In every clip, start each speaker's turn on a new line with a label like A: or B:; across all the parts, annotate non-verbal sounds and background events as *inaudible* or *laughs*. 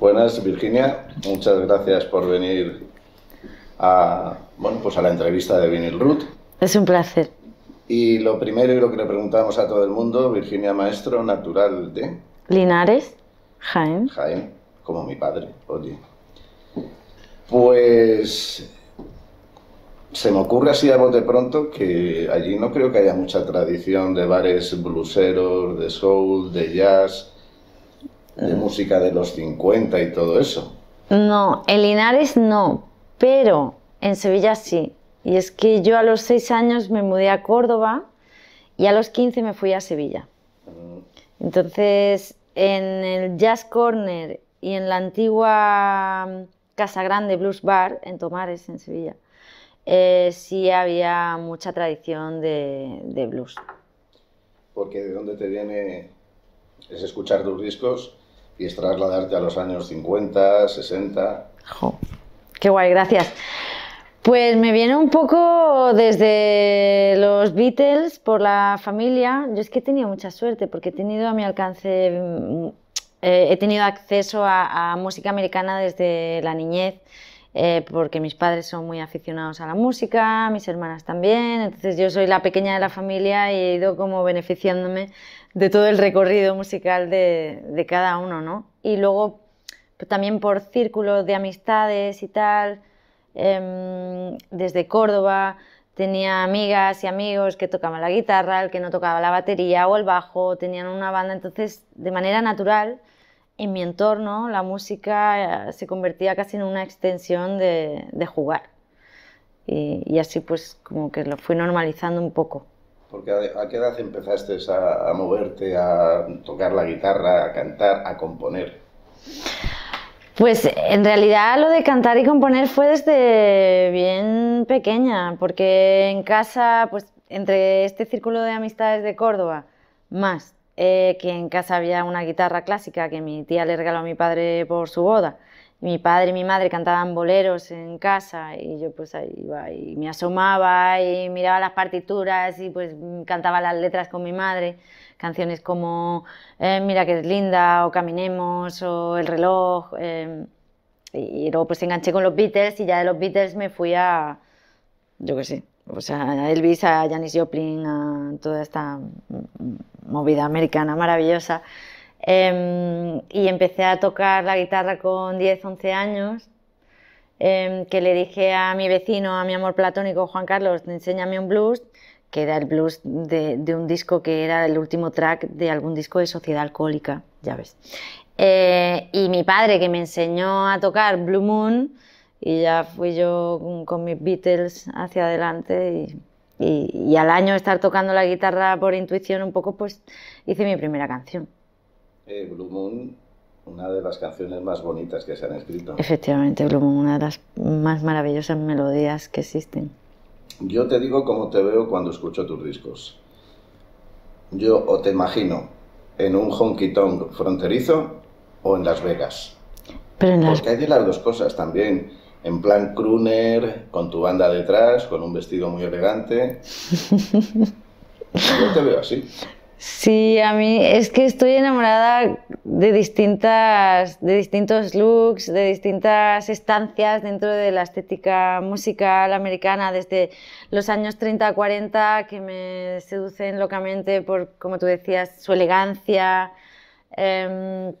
A: Buenas, Virginia. Muchas gracias por venir a, bueno, pues a la entrevista de Vinyl Root.
B: Es un placer.
A: Y lo primero y lo que le preguntamos a todo el mundo, Virginia Maestro, natural de...
B: Linares, Jaén.
A: Jaén, como mi padre, oye. Pues se me ocurre así a de pronto que allí no creo que haya mucha tradición de bares bluseros, de soul, de jazz de mm. música de los 50 y todo eso.
B: No, en Linares no, pero en Sevilla sí. Y es que yo a los 6 años me mudé a Córdoba y a los 15 me fui a Sevilla. Mm. Entonces, en el Jazz Corner y en la antigua mm, Casa Grande Blues Bar, en Tomares, en Sevilla, eh, sí había mucha tradición de, de blues.
A: Porque de dónde te viene es escuchar tus discos y es trasladarte a los años 50, 60. Jo.
B: Qué guay, gracias. Pues me viene un poco desde los Beatles por la familia. Yo es que he tenido mucha suerte porque he tenido a mi alcance, mm, eh, he tenido acceso a, música americana desde la niñez, eh, porque mis padres son muy aficionados a la música, mis hermanas también. Entonces yo soy la pequeña de la familia y he ido como beneficiándome de todo el recorrido musical de, cada uno, ¿no? Y luego también por círculos de amistades y tal, em, desde Córdoba tenía amigas y amigos que tocaban la guitarra, el que no tocaba la batería o el bajo, tenían una banda, entonces de manera natural en mi entorno la música eh, se convertía casi en una extensión de, jugar. y, así pues como que lo fui normalizando un poco. Porque
A: a, qué edad empezaste a, moverte, a tocar la guitarra, a cantar, a componer?
B: Pues en realidad lo de cantar y componer fue desde bien pequeña, porque en casa, pues entre este círculo de amistades de Córdoba, más eh, que en casa había una guitarra clásica que mi tía le regaló a mi padre por su boda, mi padre y mi madre cantaban boleros en casa y yo pues ahí iba y me asomaba y miraba las partituras y pues cantaba las letras con mi madre, canciones como eh, Mira que es linda o Caminemos o El reloj. Em, y luego pues enganché con los Beatles y ya de los Beatles me fui a, yo qué sé, o pues, a Elvis, a Janis Joplin, a toda esta movida americana maravillosa. Em, y empecé a tocar la guitarra con 10, 11 años, em, que le dije a mi vecino, a mi amor platónico, Juan Carlos, enséñame un blues, que era el blues de, un disco que era el último track de algún disco de Sociedad Alcohólica, ya ves. Eh, y mi padre, que me enseñó a tocar Blue Moon, y ya fui yo con, mis Beatles hacia adelante y... al año estar tocando la guitarra por intuición un poco, pues hice mi primera canción.
A: Eh, Blue Moon, una de las canciones más bonitas que se han escrito.
B: Efectivamente, Blue Moon, una de las más maravillosas melodías que existen.
A: Yo te digo cómo te veo cuando escucho tus discos. Yo o te imagino en un honky tonk fronterizo o en Las Vegas. Pero en las... Porque hay de las dos cosas también. En plan crooner, con tu banda detrás, con un vestido muy elegante. *laughs* Yo te veo así.
B: Sí, a mí es que estoy enamorada de de distintos looks, de distintas estancias dentro de la estética musical americana, desde los años 30 a 40 que me seducen locamente por, como tú decías, su elegancia, em,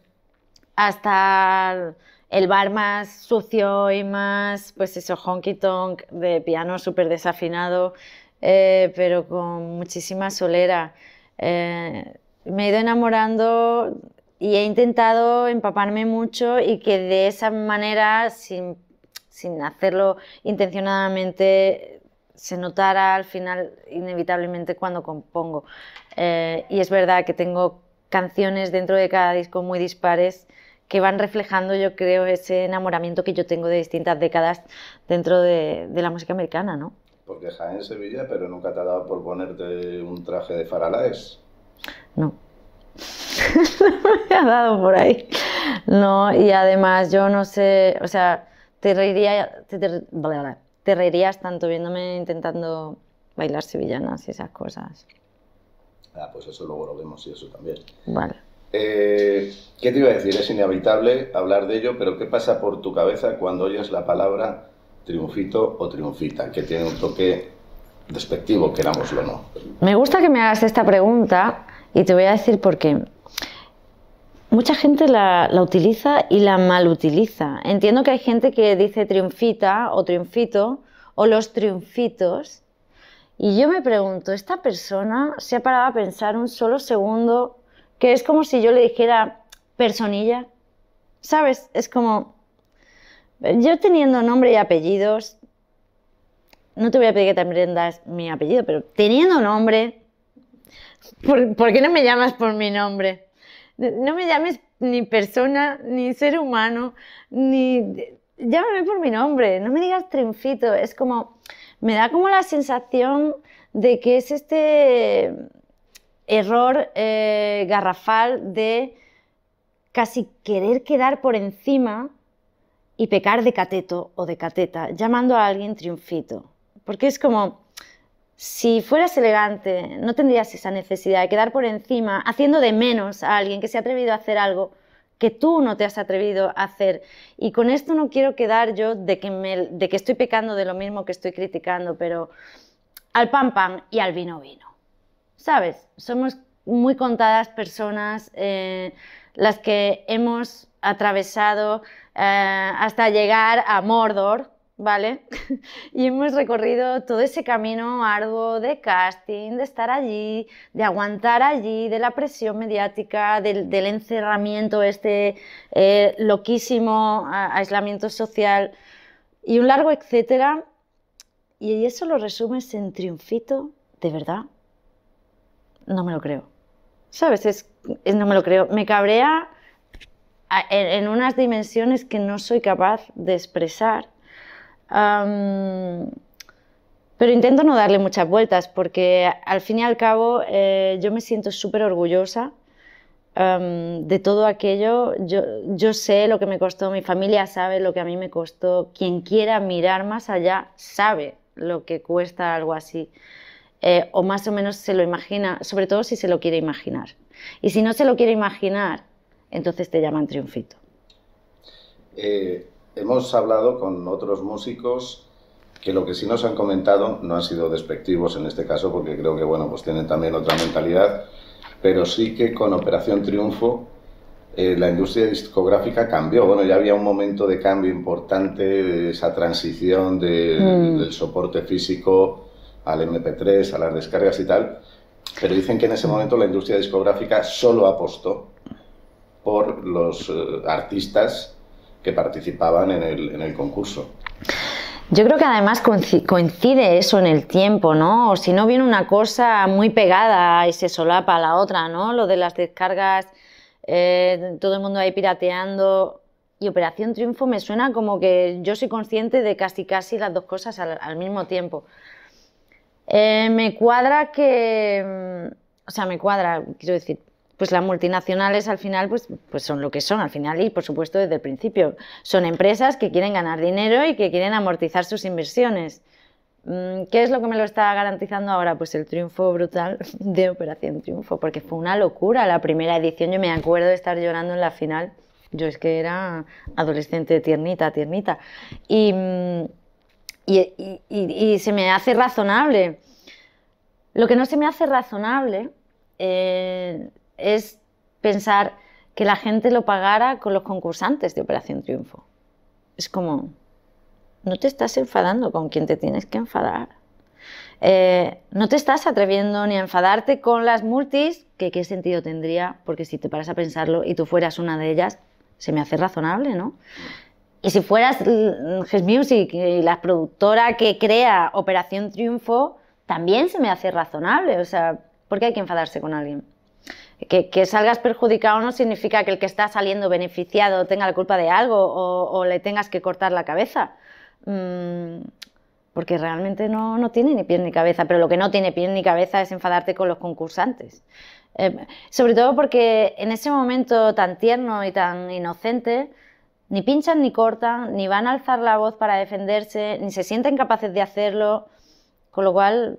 B: hasta el bar más sucio y más, pues eso, honky tonk de piano súper desafinado, eh, pero con muchísima solera. Eh, me he ido enamorando y he intentado empaparme mucho y que de esa manera, sin, sin hacerlo intencionadamente, se notara al final inevitablemente cuando compongo. Eh, y es verdad que tengo canciones dentro de cada disco muy dispares que van reflejando, yo creo, ese enamoramiento que yo tengo de distintas décadas dentro de, de la música americana, ¿no?
A: Porque Jaén, Sevilla, pero nunca te ha dado por ponerte un traje de faralaes. No.
B: no *laughs* me ha dado por ahí. No, y además yo no sé, o sea, te reiría, te, reirías tanto viéndome intentando bailar sevillanas y esas cosas.
A: Ah, pues eso luego lo vemos y eso también. Vale. Eh, ¿Qué te iba a decir? Es inevitable hablar de ello, pero ¿qué pasa por tu cabeza cuando oyes la palabra triunfito o triunfita, que tiene un toque despectivo, querámoslo o no.
B: Me gusta que me hagas esta pregunta y te voy a decir por qué. Mucha gente la, utiliza y la mal utiliza. Entiendo que hay gente que dice triunfita o triunfito o los triunfitos. Y yo me pregunto, ¿esta persona se ha parado a pensar un solo segundo? Que es como si yo le dijera personilla. ¿Sabes? Es como, yo teniendo nombre y apellidos, no te voy a pedir que te aprendas mi apellido, pero teniendo nombre, ¿por, qué no me llamas por mi nombre? No me llames ni persona, ni ser humano, ni... Llámame por mi nombre, no me digas triunfito, es como... Me da como la sensación de que es este error eh, garrafal de casi querer quedar por encima y pecar de cateto o de cateta, llamando a alguien triunfito. Porque es como, si fueras elegante, no tendrías esa necesidad de quedar por encima, haciendo de menos a alguien que se ha atrevido a hacer algo que tú no te has atrevido a hacer. Y con esto no quiero quedar yo de que, me, de que estoy pecando de lo mismo que estoy criticando, pero al pan pan y al vino vino. ¿Sabes? Somos muy contadas personas eh, las que hemos atravesado eh, hasta llegar a Mordor, ¿vale? *laughs* y hemos recorrido todo ese camino arduo de casting, de estar allí, de aguantar allí, de la presión mediática, del, encerramiento, este eh, loquísimo aislamiento social y un largo etcétera. Y eso lo resumes en triunfito, de verdad. No me lo creo. ¿Sabes? no me lo creo. Me cabrea en unas dimensiones que no soy capaz de expresar. pero intento no darle muchas vueltas porque al fin y al cabo eh, yo me siento súper orgullosa de todo aquello. Yo, yo sé lo que me costó, mi familia sabe lo que a mí me costó. Quien quiera mirar más allá sabe lo que cuesta algo así. Eh, o más o menos se lo imagina, sobre todo si se lo quiere imaginar. Y si no se lo quiere imaginar, entonces te llaman triunfito.
A: Eh, hemos hablado con otros músicos que lo que sí nos han comentado no han sido despectivos en este caso, porque creo que bueno, pues tienen también otra mentalidad, pero sí que con Operación Triunfo eh, la industria discográfica cambió. Bueno, ya había un momento de cambio importante, esa transición mm. del soporte físico al MP3, a las descargas y tal, pero dicen que en ese momento la industria discográfica solo apostó los eh, artistas que participaban en el, concurso.
B: Yo creo que además coincide eso en el tiempo, ¿no? O si no viene una cosa muy pegada y se solapa a la otra, ¿no? Lo de las descargas, eh, todo el mundo ahí pirateando. Y Operación Triunfo me suena como que yo soy consciente de casi casi las dos cosas al, mismo tiempo. Eh, me cuadra que. Mm, o sea, me cuadra, quiero decir, pues las multinacionales al final pues, pues son lo que son, al final y por supuesto desde el principio. Son empresas que quieren ganar dinero y que quieren amortizar sus inversiones. Mm, ¿Qué es lo que me lo está garantizando ahora? Pues el triunfo brutal *laughs* de Operación Triunfo, porque fue una locura la primera edición. Yo me acuerdo de estar llorando en la final. Yo es que era adolescente tiernita, tiernita. Y, mm, se me hace razonable. Lo que no se me hace razonable eh, es pensar que la gente lo pagara con los concursantes de Operación Triunfo. Es como, no te estás enfadando con quien te tienes que enfadar. Eh, no te estás atreviendo ni a enfadarte con las multis, que qué sentido tendría, porque si te paras a pensarlo y tú fueras una de ellas, se me hace razonable, ¿no? Y si fueras mm, His Music y la productora que crea Operación Triunfo, también se me hace razonable, o sea, ¿por qué hay que enfadarse con alguien? que, salgas perjudicado no significa que el que está saliendo beneficiado tenga la culpa de algo o, le tengas que cortar la cabeza. Mm, porque realmente no, no, tiene ni pie ni cabeza, pero lo que no tiene pie ni cabeza es enfadarte con los concursantes. Eh, sobre todo porque en ese momento tan tierno y tan inocente, ni pinchan ni cortan, ni van a alzar la voz para defenderse, ni se sienten capaces de hacerlo, con lo cual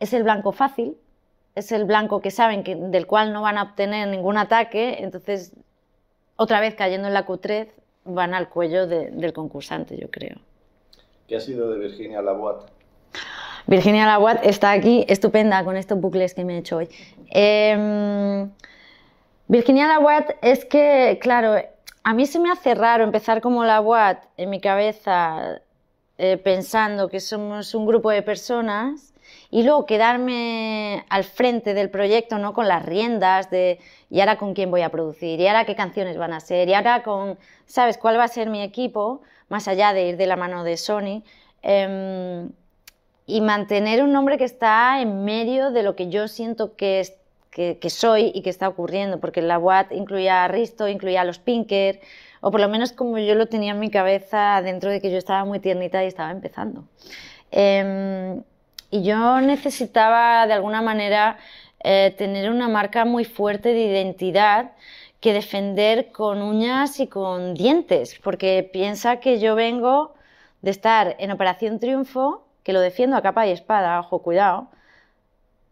B: es el blanco fácil es el blanco que saben que, del cual no van a obtener ningún ataque, entonces otra vez cayendo en la cutrez van al cuello del concursante, yo creo.
A: ¿Qué ha sido de Virginia Labuat?
B: Virginia Labuat está aquí, estupenda con estos bucles que me he hecho hoy. Em, Virginia Labuat es que, claro, a mí se me hace raro empezar como Labuat en mi cabeza eh, pensando que somos un grupo de personas y luego quedarme al frente del proyecto, ¿no? Con las riendas de, y ahora con quién voy a producir, y ahora qué canciones van a ser, y ahora con, ¿sabes? ¿Cuál va a ser mi equipo? Más allá de ir de la mano de Sony. Em, y mantener un nombre que está en medio de lo que yo siento que, es, que, soy y que está ocurriendo, porque la Watt incluía a Risto, incluía a los Pinker, o por lo menos como yo lo tenía en mi cabeza dentro de que yo estaba muy tiernita y estaba empezando. Em, y yo necesitaba de alguna manera eh, tener una marca muy fuerte de identidad que defender con uñas y con dientes, porque piensa que yo vengo de estar en Operación Triunfo, que lo defiendo a capa y espada, ojo, cuidado,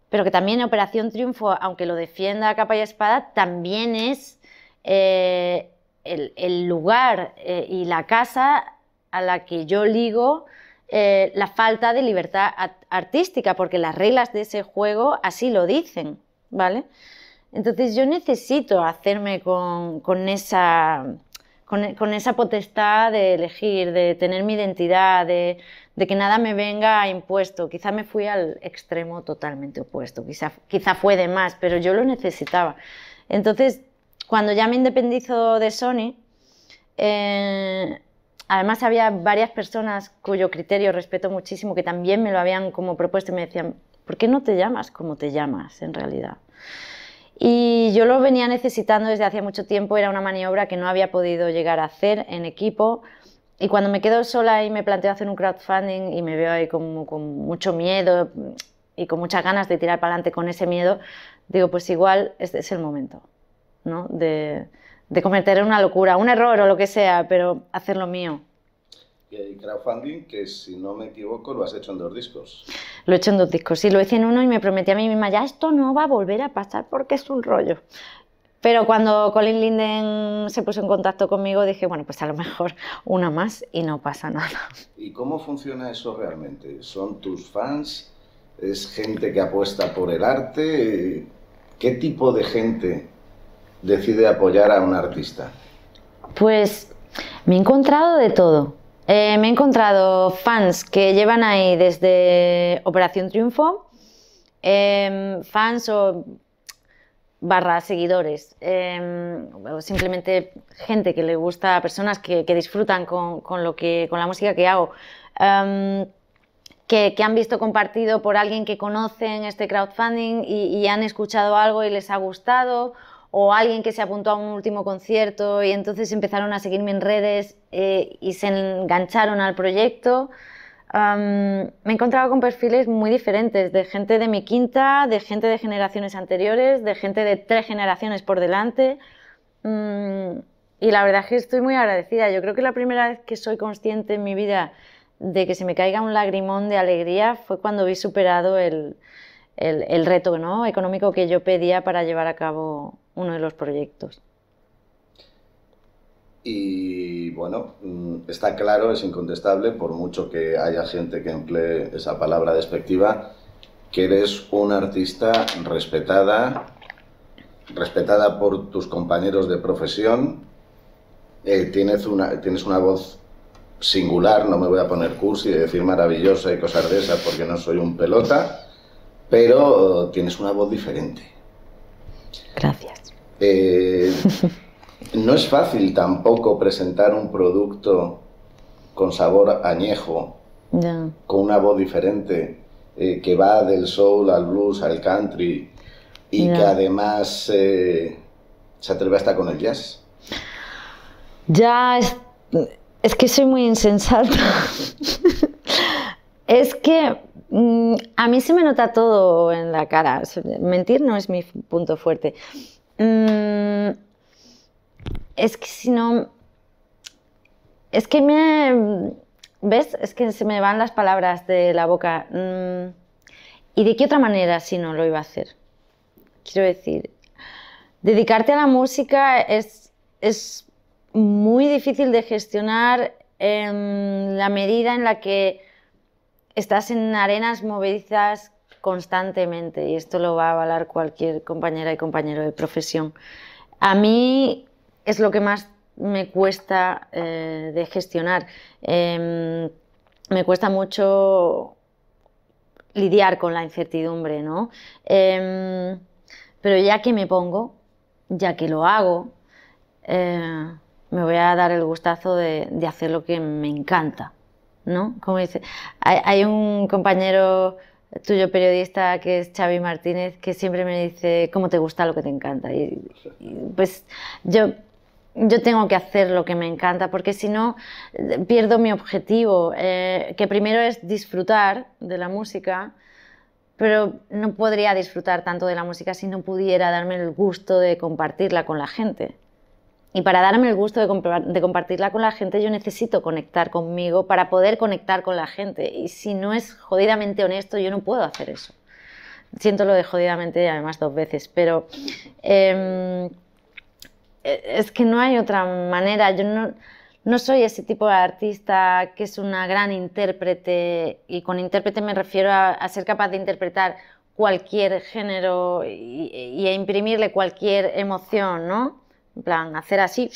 B: pero que también Operación Triunfo, aunque lo defienda a capa y espada, también es eh, el, lugar eh, y la casa a la que yo ligo eh, la falta de libertad artística, porque las reglas de ese juego así lo dicen, ¿vale? Entonces yo necesito hacerme con, con esa, con, esa potestad de elegir, de tener mi identidad, de, que nada me venga impuesto. Quizá me fui al extremo totalmente opuesto, quizá, quizá fue de más, pero yo lo necesitaba. Entonces, cuando ya me independizo de Sony, eh, Además había varias personas cuyo criterio respeto muchísimo que también me lo habían como propuesto y me decían, ¿por qué no te llamas como te llamas en realidad? Y yo lo venía necesitando desde hace mucho tiempo, era una maniobra que no había podido llegar a hacer en equipo. Y cuando me quedo sola y me planteo hacer un crowdfunding y me veo ahí con mucho miedo y con muchas ganas de tirar para adelante con ese miedo, digo, pues igual este es el momento, ¿no? De, de cometer una locura, un error o lo que sea, pero hacer lo mío.
A: Y el crowdfunding, que si no me equivoco, lo has hecho en dos discos.
B: Lo he hecho en dos discos, sí, lo hice en uno y me prometí a mí misma, ya esto no va a volver a pasar porque es un rollo. Pero cuando Colin Linden se puso en contacto conmigo, dije, bueno, pues a lo mejor una más y no pasa nada.
A: ¿Y cómo funciona eso realmente? ¿Son tus fans? ¿Es gente que apuesta por el arte? ¿Qué tipo de gente decide apoyar a un artista?
B: Pues me he encontrado de todo. Eh, me he encontrado fans que llevan ahí desde Operación Triunfo, em, fans o barra seguidores, em, o simplemente gente que le gusta, personas que, disfrutan con, lo que, con la música que hago, em, que, han visto compartido por alguien que conocen este crowdfunding y han escuchado algo y les ha gustado, o alguien que se apuntó a un último concierto y entonces empezaron a seguirme en redes eh, y se engancharon al proyecto. me he encontrado con perfiles muy diferentes, de gente de mi quinta, de gente de generaciones anteriores, de gente de tres generaciones por delante. Mm, y la verdad es que estoy muy agradecida. Yo creo que la primera vez que soy consciente en mi vida de que se me caiga un lagrimón de alegría fue cuando vi superado el, el, reto económico que yo pedía para llevar a cabo uno de los proyectos.
A: Y bueno, mm, está claro, es incontestable, por mucho que haya gente que emplee esa palabra despectiva, que eres una artista respetada, respetada por tus compañeros de profesión, eh, tienes, una, tienes una voz singular, no me voy a poner cursi y decir maravillosa y cosas de esas porque no soy un pelota, pero oh, tienes una voz diferente Gracias. Eh, no es fácil tampoco presentar un producto con sabor añejo,
B: con
A: una voz diferente, eh, que va del soul al blues, al country, y que además eh, se atreve hasta con el jazz.
B: Ya, es, que soy muy insensata. *laughs* es que Mm, a mí se me nota todo en la cara. Mentir no es mi punto fuerte. Mm, es que si no... Es que me... ¿Ves? Es que se me van las palabras de la boca. Mm, ¿Y de qué otra manera si no lo iba a hacer? Quiero decir, dedicarte a la música es muy difícil de gestionar en la medida en la que estás en arenas movedizas constantemente y esto lo va a avalar cualquier compañera y compañero de profesión. A mí es lo que más me cuesta eh, de gestionar. Em, me cuesta mucho lidiar con la incertidumbre, ¿no? Em, pero ya que me pongo, ya que lo hago, eh, me voy a dar el gustazo de hacer lo que me encanta. ¿no? Como dice, hay, un compañero tuyo periodista que es Xavi Martínez que siempre me dice cómo te gusta lo que te encanta y, pues yo yo tengo que hacer lo que me encanta porque si no pierdo mi objetivo eh, que primero es disfrutar de la música pero no podría disfrutar tanto de la música si no pudiera darme el gusto de compartirla con la gente y para darme el gusto de, compartirla con la gente, yo necesito conectar conmigo para poder conectar con la gente. Y si no es jodidamente honesto, yo no puedo hacer eso. Siento lo de jodidamente además dos veces, pero em, e, es que no hay otra manera. Yo no, no soy ese tipo de artista que es una gran intérprete, y con intérprete me refiero a, ser capaz de interpretar cualquier género y, y, a imprimirle cualquier emoción, ¿no? En plan, hacer así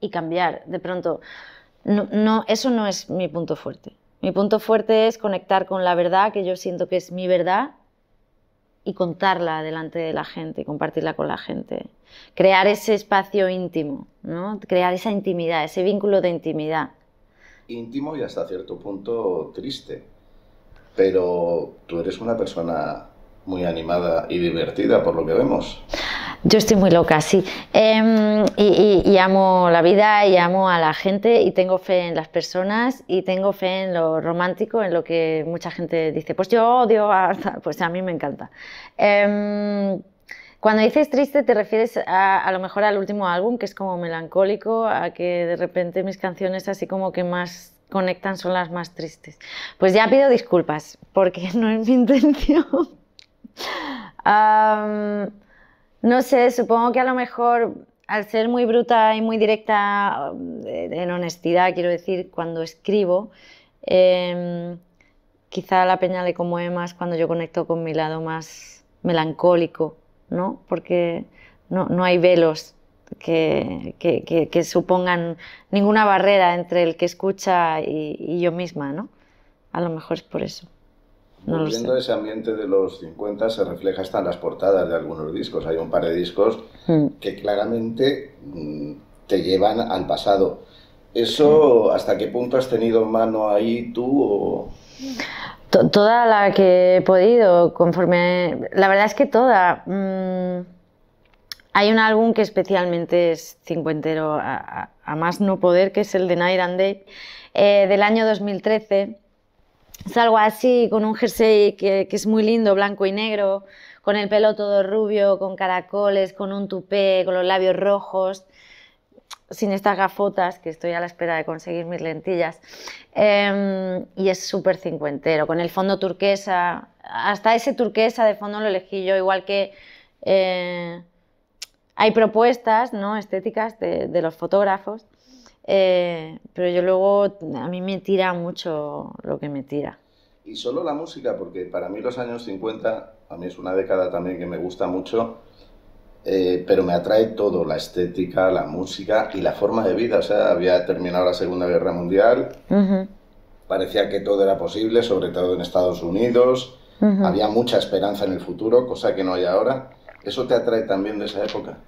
B: y cambiar. De pronto, no, eso no es mi punto fuerte. Mi punto fuerte es conectar con la verdad, que yo siento que es mi verdad, y contarla delante de la gente, compartirla con la gente. Crear ese espacio íntimo, ¿no? crear esa intimidad, ese vínculo de intimidad.
A: Íntimo y hasta cierto punto triste. Pero tú eres una persona muy animada y divertida, por
B: lo que vemos. Yo estoy muy loca, sí. Em, y, amo la vida y amo a la gente y tengo fe en las personas y tengo fe en lo romántico, en lo que mucha gente dice, pues yo odio a... *laughs* Pues a mí me encanta. Em, cuando dices triste te refieres a, lo mejor al último álbum, que es como melancólico, a que de repente mis canciones así como que más conectan son las más tristes. Pues ya pido disculpas, porque *laughs* no es mi intención. ah *laughs* No sé, supongo que a lo mejor al ser muy bruta y muy directa, eh, en honestidad, quiero decir, cuando escribo, em, quizá la peña le conmueve más cuando yo conecto con mi lado más melancólico, ¿no? Porque no, hay velos que, supongan ninguna barrera entre el que escucha y, y yo misma, ¿no? A lo mejor es por eso. Volviendo
A: ese ambiente de los 50, se refleja hasta en las portadas de algunos discos. Hay un par de discos hmm. que claramente mm, te llevan al pasado. ¿Eso hmm. hasta qué punto has tenido en mano ahí tú? O...
B: toda la que he podido, conforme. La verdad es que toda. Mm, hay un álbum que especialmente es cincuentero, a, más no poder, que es el de Night and Day, eh, del año 2013 salgo así con un jersey que, es muy lindo, blanco y negro, con el pelo todo rubio, con caracoles, con un tupé, con los labios rojos, sin estas gafotas, que estoy a la espera de conseguir mis lentillas. Em, y es súper cincuentero, con el fondo turquesa, hasta ese turquesa de fondo lo elegí yo, igual que... Eh, hay propuestas ¿no? estéticas de, de los fotógrafos eh, pero yo luego, a mí me tira mucho lo que me tira.
A: Y solo la música, porque para mí los años 50, a mí es una década también que me gusta mucho, eh, pero me atrae todo, la estética, la música y la forma de vida. O sea, había terminado la Segunda Guerra Mundial, parecía que todo era posible, sobre todo en Estados Unidos, había mucha esperanza en el futuro, cosa que no hay ahora. ¿Eso te atrae también de esa época?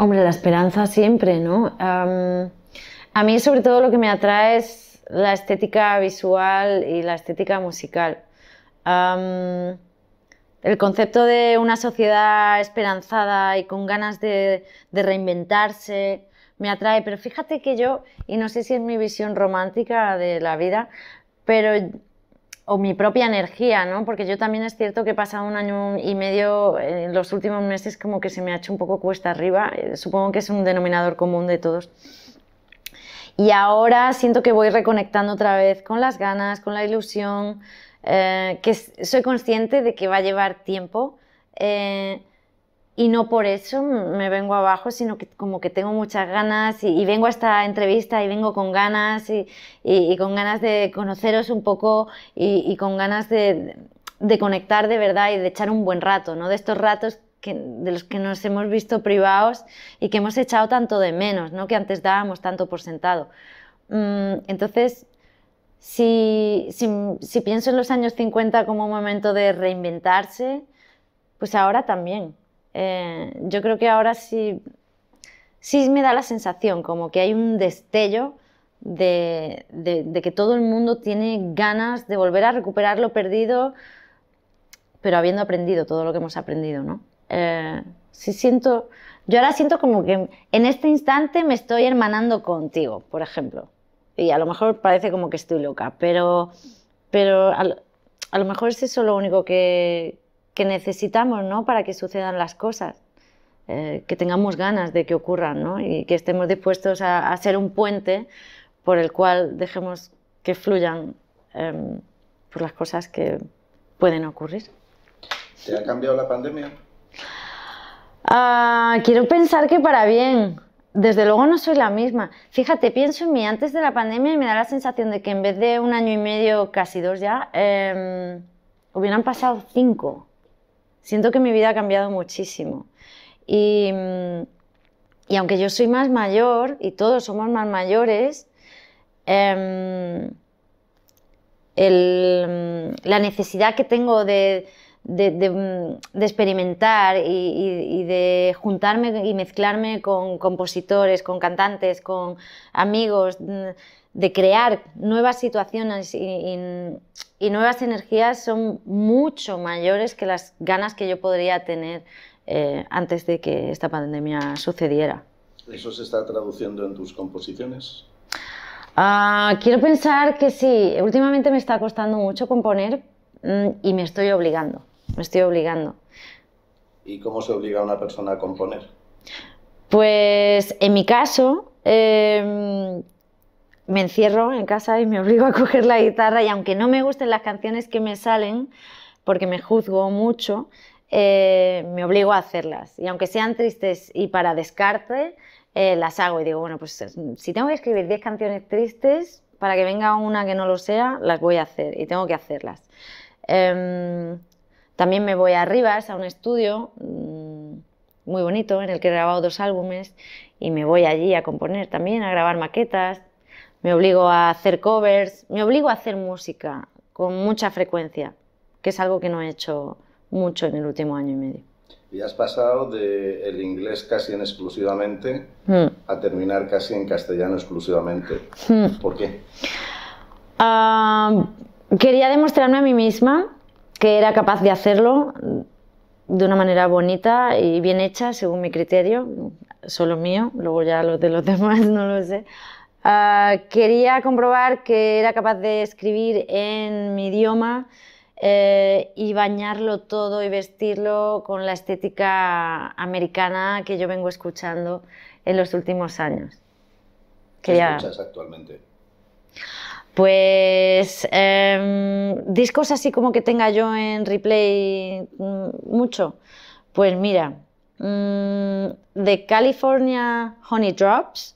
B: Hombre, la esperanza siempre, ¿no? a mí sobre todo lo que me atrae es la estética visual y la estética musical. el concepto de una sociedad esperanzada y con ganas de, reinventarse me atrae, pero fíjate que yo, y no sé si es mi visión romántica de la vida, pero o mi propia energía, ¿no? Porque yo también es cierto que he pasado un año y medio, en eh, los últimos meses como que se me ha hecho un poco cuesta arriba, eh, supongo que es un denominador común de todos. Y ahora siento que voy reconectando otra vez con las ganas, con la ilusión, eh, que soy consciente de que va a llevar tiempo, y no por eso me vengo abajo, sino que como que tengo muchas ganas y, vengo a esta entrevista y vengo con ganas y, con ganas de conoceros un poco y, con ganas de, conectar de verdad y de echar un buen rato, ¿no? De estos ratos de los que nos hemos visto privados y que hemos echado tanto de menos, ¿no? Que antes dábamos tanto por sentado. Mm, entonces, si, si, si pienso en los años 50 como un momento de reinventarse, pues ahora también. Eh, yo creo que ahora sí, sí me da la sensación como que hay un destello de, de, que todo el mundo tiene ganas de volver a recuperar lo perdido, pero habiendo aprendido todo lo que hemos aprendido, ¿no? Eh, sí siento, yo ahora siento como que en este instante me estoy hermanando contigo, por ejemplo. Y a lo mejor parece como que estoy loca, pero, pero a, a lo mejor es eso lo único que, que necesitamos ¿no? para que sucedan las cosas, eh, que tengamos ganas de que ocurran ¿no? y que estemos dispuestos a, ser un puente por el cual dejemos que fluyan em, por pues las cosas que pueden ocurrir.
A: ¿Te ha cambiado la pandemia?
B: Ah, quiero pensar que para bien. Desde luego no soy la misma. Fíjate, pienso en mí antes de la pandemia y me da la sensación de que en vez de un año y medio, casi dos ya, em, hubieran pasado cinco. Siento que mi vida ha cambiado muchísimo. Mm, y, aunque yo soy más mayor, y todos somos más mayores, em, mm, la necesidad que tengo de, mm, experimentar y, de juntarme y mezclarme con compositores, con cantantes, con amigos, de crear nuevas situaciones y, nuevas energías son mucho mayores que las ganas que yo podría tener eh, antes de que esta pandemia sucediera.
A: ¿Eso se está traduciendo en tus composiciones?
B: Ah, quiero pensar que sí. Últimamente me está costando mucho componer mm, y me estoy obligando. Me estoy obligando.
A: ¿Y cómo se obliga a una persona a componer?
B: Pues en mi caso, eh, me encierro en casa y me obligo a coger la guitarra y aunque no me gusten las canciones que me salen, porque me juzgo mucho, eh, me obligo a hacerlas. Y aunque sean tristes y para descarte, eh, las hago y digo, bueno, pues eh, si tengo que escribir 10 canciones tristes, para que venga una que no lo sea, las voy a hacer y tengo que hacerlas. Em, también me voy a Rivas, a un estudio mm, muy bonito en el que he grabado dos álbumes y me voy allí a componer también, a grabar maquetas me obligo a hacer covers, me obligo a hacer música con mucha frecuencia, que es algo que no he hecho mucho en el último año y medio.
A: Y has pasado del inglés casi en exclusivamente hmm. a terminar casi en castellano exclusivamente. Hmm. ¿Por qué?
B: Ah, quería demostrarme a mí misma que era capaz de hacerlo de una manera bonita y bien hecha, según mi criterio, solo mío, luego ya los de los *laughs* demás no lo sé. Ah, quería comprobar que era capaz de escribir en mi idioma eh, y bañarlo todo y vestirlo con la estética americana que yo vengo escuchando en los últimos años. ¿Qué escuchas actualmente? Pues em, discos así como que tenga yo en replay mm, mucho. Pues mira, The mm, California Honey Drops,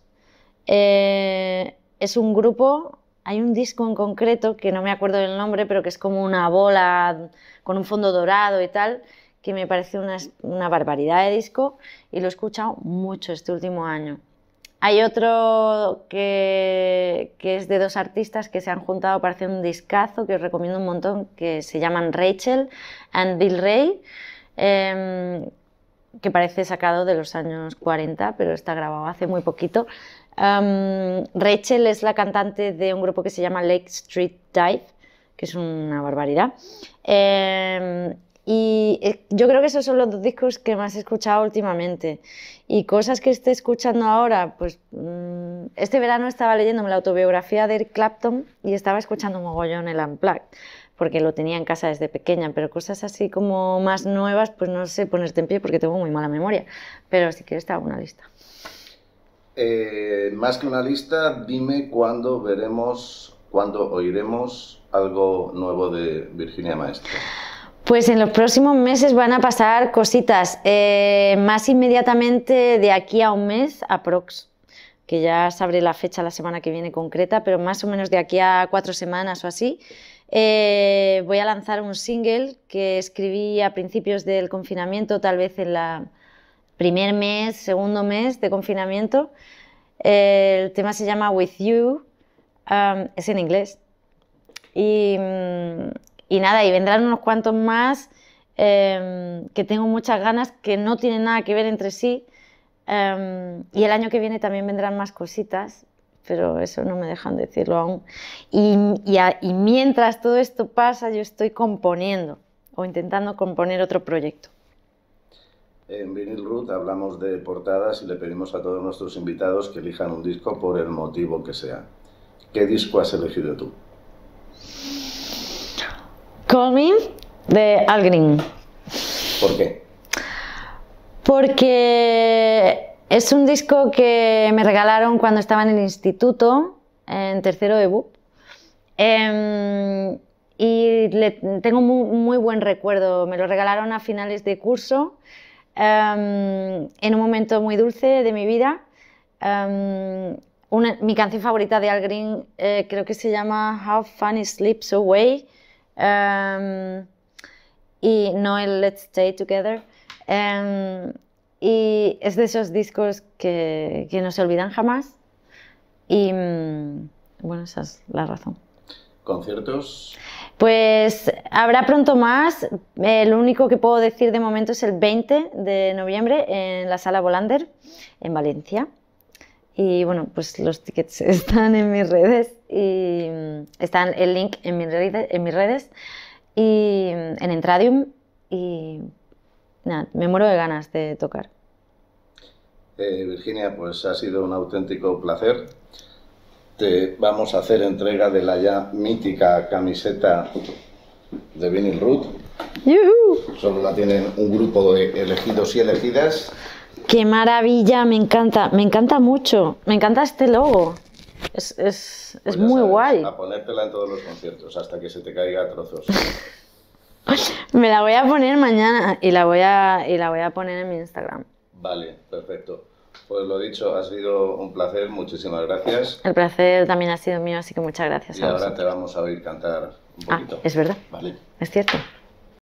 B: eh, es un grupo, hay un disco en concreto que no me acuerdo del nombre, pero que es como una bola con un fondo dorado y tal, que me parece una, barbaridad de disco y lo he escuchado mucho este último año. Hay otro que, es de dos artistas que se han juntado para hacer un discazo que os recomiendo un montón, que se llaman Rachel and Bill Ray, em, que parece sacado de los años 40, pero está grabado hace muy poquito. Rachel es la cantante de un grupo que se llama Lake Street Dive, que es una barbaridad. Em, y eh, yo creo que esos son los dos discos que más he escuchado últimamente. Y cosas que esté escuchando ahora, pues mm, este verano estaba leyendo la autobiografía de Eric Clapton y estaba escuchando un mogollón el Unplugged, porque lo tenía en casa desde pequeña, pero cosas así como más nuevas, pues no sé ponerte en pie porque tengo muy mala memoria. Pero si que está una lista.
A: Eh, más que una lista, dime cuándo veremos, cuándo oiremos algo nuevo de Virginia Maestra.
B: Pues en los próximos meses van a pasar cositas, eh, más inmediatamente de aquí a un mes, aprox que ya sabré la fecha la semana que viene concreta, pero más o menos de aquí a cuatro semanas o así, eh, voy a lanzar un single que escribí a principios del confinamiento, tal vez en la, primer mes, segundo mes de confinamiento. Eh, el tema se llama With You, um, es en inglés. Mm, y, nada, y vendrán unos cuantos más em, que tengo muchas ganas, que no tienen nada que ver entre sí. Em, y el año que viene también vendrán más cositas, pero eso no me dejan decirlo aún. Y, y mientras todo esto pasa, yo estoy componiendo o intentando componer otro proyecto.
A: En Vinyl Root hablamos de portadas y le pedimos a todos nuestros invitados que elijan un disco por el motivo que sea. ¿Qué disco has elegido tú?
B: Call Me de Al Green. ¿Por qué? Porque es un disco que me regalaron cuando estaba en el instituto, en tercero de BUP. Em, y tengo muy buen recuerdo. Me lo regalaron a finales de curso Em, en un momento muy dulce de mi vida. Em, mi canción favorita de Al Green eh, creo que se llama How Funny Sleeps Away em, y no el Let's Stay Together. y es de esos discos que, que no se olvidan jamás. Y mm, bueno, esa es la razón.
A: ¿Conciertos?
B: Pues habrá pronto más. lo único que puedo decir de momento es el 20 de noviembre en la sala Volander, en Valencia. Y bueno, pues los tickets *laughs* están en mis redes y mm, están el link en, mis redes, en mis redes y mm, en Entradium. Y nada, me muero de ganas de tocar.
A: Eh, Virginia, pues ha sido un auténtico placer te vamos a hacer entrega de la ya mítica camiseta de Vinyl Root. Solo la tienen un grupo de elegidos y elegidas.
B: ¡Qué maravilla! Me encanta, me encanta mucho. Me encanta este logo. Es, pues muy guay. A
A: ponértela en todos los conciertos hasta que se te caiga a trozos.
B: *laughs* me la voy a poner mañana y la voy y la voy a poner en mi Instagram.
A: Vale, perfecto. Pues lo dicho, ha sido un placer, muchísimas gracias. El
B: placer también ha sido mío, así que muchas gracias. Y ahora
A: te vamos a oír cantar un ah, poquito. Ah, es verdad. Vale.
B: Es cierto.